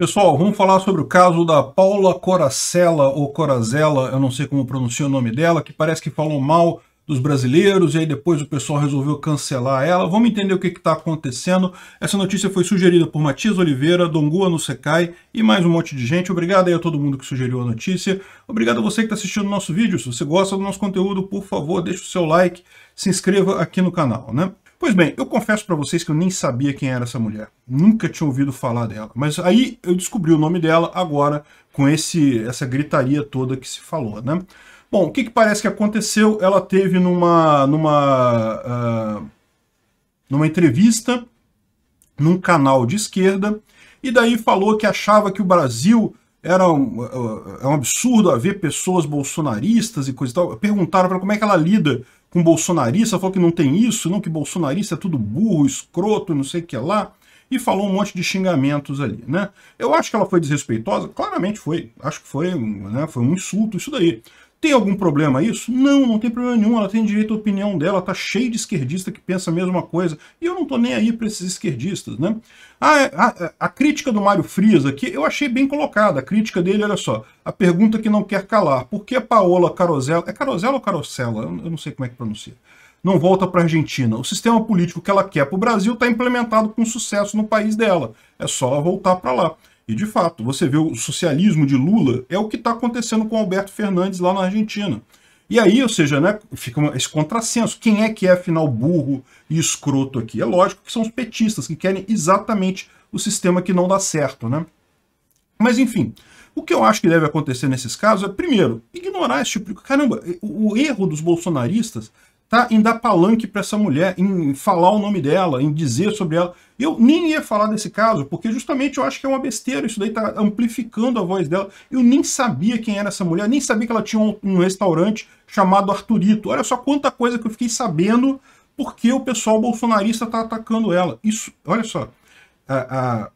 Pessoal, vamos falar sobre o caso da Paula Coracela, ou Corazella, eu não sei como pronuncia o nome dela, que parece que falou mal dos brasileiros e aí depois o pessoal resolveu cancelar ela. Vamos entender o que está acontecendo. Essa notícia foi sugerida por Matias Oliveira, Dongua no Secai e mais um monte de gente. Obrigado aí a todo mundo que sugeriu a notícia. Obrigado a você que está assistindo o nosso vídeo. Se você gosta do nosso conteúdo, por favor, deixe o seu like, se inscreva aqui no canal, né? Pois bem, eu confesso para vocês que eu nem sabia quem era essa mulher. Nunca tinha ouvido falar dela. Mas aí eu descobri o nome dela agora com esse essa gritaria toda que se falou, né? Bom, o que, que parece que aconteceu? Ela teve numa numa uh, numa entrevista num canal de esquerda e daí falou que achava que o Brasil era um, uh, é um absurdo haver pessoas bolsonaristas e coisa e tal. Perguntaram para como é que ela lida com bolsonarista, falou que não tem isso, não, que bolsonarista é tudo burro, escroto, não sei o que lá, e falou um monte de xingamentos ali, né? Eu acho que ela foi desrespeitosa, claramente foi, acho que foi, né, foi um insulto isso daí. Tem algum problema isso? Não, não tem problema nenhum, ela tem direito à opinião dela, tá cheio de esquerdista que pensa a mesma coisa. E eu não tô nem aí para esses esquerdistas, né? Ah, é, a, a, é, a crítica do Mário Frias aqui, eu achei bem colocada. A crítica dele, olha só, a pergunta que não quer calar. Por que a Paola Carosella, é Carosella ou Carosella? Eu não sei como é que pronuncia. Não volta para a Argentina. O sistema político que ela quer para o Brasil está implementado com sucesso no país dela. É só ela voltar para lá. E de fato, você vê o socialismo de Lula é o que está acontecendo com Alberto Fernandes lá na Argentina. E aí, ou seja, né, fica esse contrassenso. Quem é que é, afinal, burro e escroto aqui? É lógico que são os petistas, que querem exatamente o sistema que não dá certo, né? Mas, enfim, o que eu acho que deve acontecer nesses casos é, primeiro, ignorar esse tipo de... Caramba, o erro dos bolsonaristas tá? em dar palanque para essa mulher, em falar o nome dela, em dizer sobre ela. Eu nem ia falar desse caso, porque justamente eu acho que é uma besteira, isso daí tá amplificando a voz dela. Eu nem sabia quem era essa mulher, nem sabia que ela tinha um, um restaurante chamado Arturito. Olha só quanta coisa que eu fiquei sabendo porque o pessoal bolsonarista está atacando ela. Isso, olha só, a, a,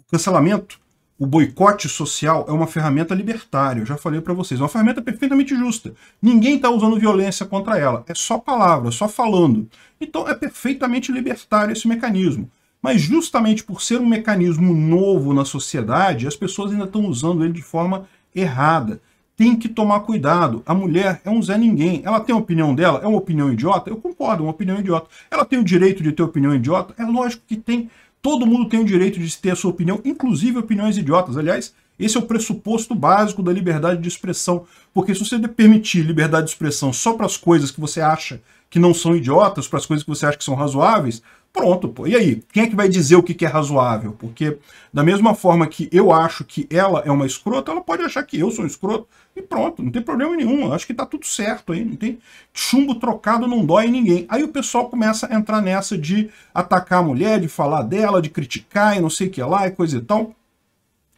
o cancelamento o boicote social é uma ferramenta libertária, eu já falei para vocês, é uma ferramenta perfeitamente justa. Ninguém está usando violência contra ela, é só palavra, só falando. Então é perfeitamente libertário esse mecanismo. Mas justamente por ser um mecanismo novo na sociedade, as pessoas ainda estão usando ele de forma errada. Tem que tomar cuidado. A mulher é um Zé Ninguém. Ela tem a opinião dela? É uma opinião idiota? Eu concordo, é uma opinião idiota. Ela tem o direito de ter opinião idiota? É lógico que tem. Todo mundo tem o direito de ter a sua opinião, inclusive opiniões idiotas. Aliás, esse é o pressuposto básico da liberdade de expressão. Porque se você permitir liberdade de expressão só para as coisas que você acha que não são idiotas, para as coisas que você acha que são razoáveis, Pronto, pô. E aí, quem é que vai dizer o que é razoável? Porque da mesma forma que eu acho que ela é uma escrota, ela pode achar que eu sou um escroto e pronto, não tem problema nenhum. Acho que tá tudo certo aí, não tem chumbo trocado não dói em ninguém. Aí o pessoal começa a entrar nessa de atacar a mulher, de falar dela, de criticar e não sei o que lá e coisa e tal.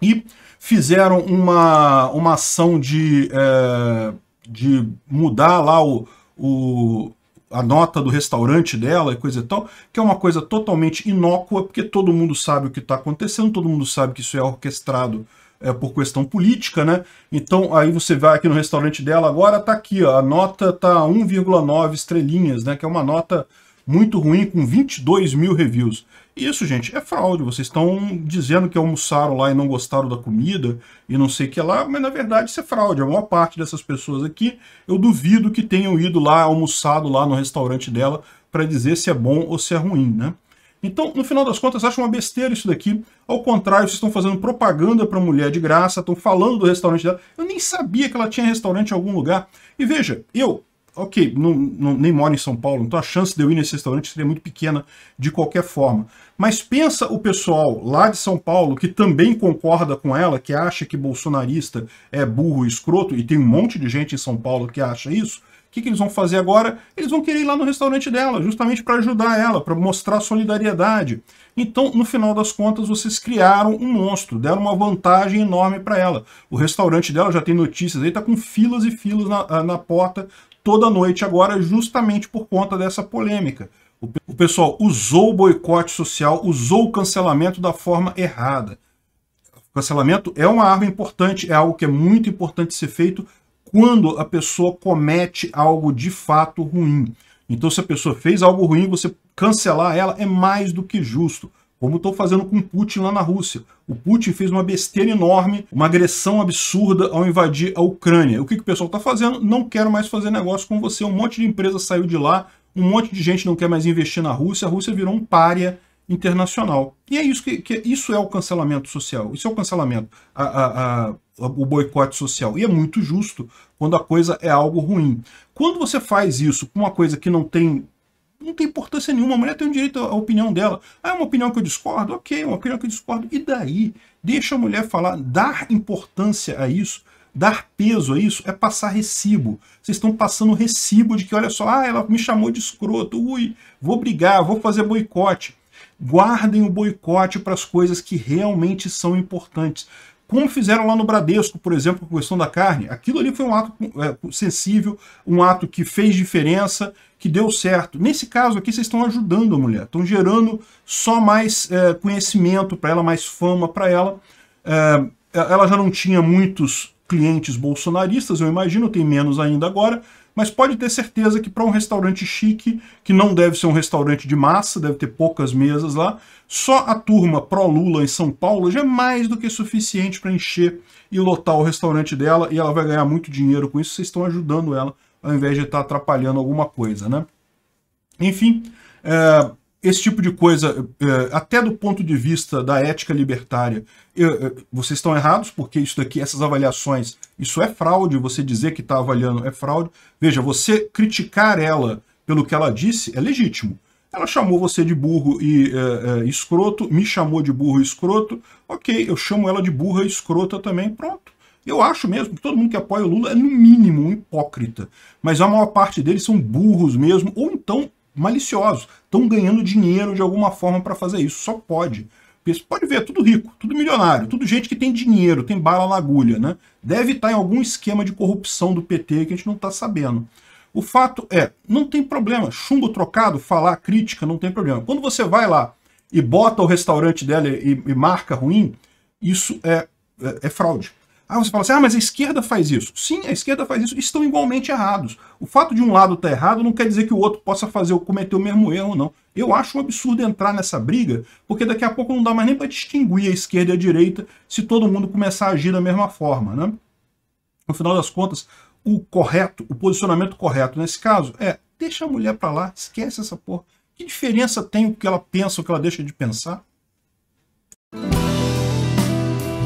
E fizeram uma, uma ação de, é, de mudar lá o, o a nota do restaurante dela e coisa e tal, que é uma coisa totalmente inócua, porque todo mundo sabe o que está acontecendo, todo mundo sabe que isso é orquestrado é, por questão política, né? Então aí você vai aqui no restaurante dela agora, tá aqui, ó, a nota tá 1,9 estrelinhas, né? Que é uma nota muito ruim, com 22 mil reviews. Isso, gente, é fraude. Vocês estão dizendo que almoçaram lá e não gostaram da comida e não sei o que lá, mas na verdade isso é fraude. A maior parte dessas pessoas aqui, eu duvido que tenham ido lá, almoçado lá no restaurante dela para dizer se é bom ou se é ruim, né? Então, no final das contas, acho uma besteira isso daqui. Ao contrário, vocês estão fazendo propaganda para a mulher de graça, estão falando do restaurante dela. Eu nem sabia que ela tinha restaurante em algum lugar. E veja, eu, ok, não, não, nem moro em São Paulo, então a chance de eu ir nesse restaurante seria muito pequena de qualquer forma. Mas pensa o pessoal lá de São Paulo que também concorda com ela, que acha que bolsonarista é burro e escroto, e tem um monte de gente em São Paulo que acha isso. O que, que eles vão fazer agora? Eles vão querer ir lá no restaurante dela, justamente para ajudar ela, para mostrar solidariedade. Então, no final das contas, vocês criaram um monstro, deram uma vantagem enorme para ela. O restaurante dela já tem notícias aí, está com filas e filas na, ah, na porta toda noite agora, justamente por conta dessa polêmica. O pessoal usou o boicote social, usou o cancelamento da forma errada. O cancelamento é uma arma importante, é algo que é muito importante ser feito quando a pessoa comete algo de fato ruim. Então, se a pessoa fez algo ruim, você cancelar ela é mais do que justo como estou fazendo com Putin lá na Rússia. O Putin fez uma besteira enorme, uma agressão absurda ao invadir a Ucrânia. O que, que o pessoal está fazendo? Não quero mais fazer negócio com você. Um monte de empresa saiu de lá, um monte de gente não quer mais investir na Rússia. A Rússia virou um pária internacional. E é isso que, que isso é o cancelamento social. Isso é o cancelamento, a, a, a, o boicote social. E é muito justo quando a coisa é algo ruim. Quando você faz isso com uma coisa que não tem não tem importância nenhuma. A mulher tem o direito à opinião dela. Ah, é uma opinião que eu discordo? Ok, é uma opinião que eu discordo. E daí? Deixa a mulher falar. Dar importância a isso, dar peso a isso, é passar recibo. Vocês estão passando recibo de que, olha só, ah, ela me chamou de escroto. Ui, vou brigar, vou fazer boicote. Guardem o boicote para as coisas que realmente são importantes. Como fizeram lá no Bradesco, por exemplo, com a questão da carne. Aquilo ali foi um ato é, sensível, um ato que fez diferença, que deu certo. Nesse caso aqui, vocês estão ajudando a mulher, estão gerando só mais é, conhecimento para ela, mais fama para ela. É, ela já não tinha muitos clientes bolsonaristas, eu imagino, tem menos ainda agora, mas pode ter certeza que para um restaurante chique, que não deve ser um restaurante de massa, deve ter poucas mesas lá, só a turma pró-Lula em São Paulo já é mais do que suficiente para encher e lotar o restaurante dela, e ela vai ganhar muito dinheiro com isso, vocês estão ajudando ela, ao invés de estar tá atrapalhando alguma coisa, né? Enfim, é, esse tipo de coisa, é, até do ponto de vista da ética libertária, vocês estão errados, porque isso daqui, essas avaliações, isso é fraude, você dizer que está avaliando é fraude. Veja, você criticar ela pelo que ela disse é legítimo. Ela chamou você de burro e é, é, escroto, me chamou de burro e escroto, ok, eu chamo ela de burra e escrota também, pronto. Eu acho mesmo que todo mundo que apoia o Lula é, no mínimo, um hipócrita. Mas a maior parte deles são burros mesmo, ou então maliciosos. Estão ganhando dinheiro de alguma forma para fazer isso. Só pode. Pode ver, é tudo rico, tudo milionário, tudo gente que tem dinheiro, tem bala na agulha, né? Deve estar tá em algum esquema de corrupção do PT que a gente não está sabendo. O fato é, não tem problema, chumbo trocado, falar crítica, não tem problema. Quando você vai lá e bota o restaurante dela e, e marca ruim, isso é, é, é fraude. Aí ah, você fala assim, ah, mas a esquerda faz isso. Sim, a esquerda faz isso, estão igualmente errados. O fato de um lado estar tá errado não quer dizer que o outro possa fazer ou cometer o mesmo erro, não. Eu acho um absurdo entrar nessa briga, porque daqui a pouco não dá mais nem para distinguir a esquerda e a direita se todo mundo começar a agir da mesma forma, né? No final das contas, o correto, o posicionamento correto nesse caso é deixa a mulher para lá, esquece essa porra. Que diferença tem o que ela pensa, o que ela deixa de pensar?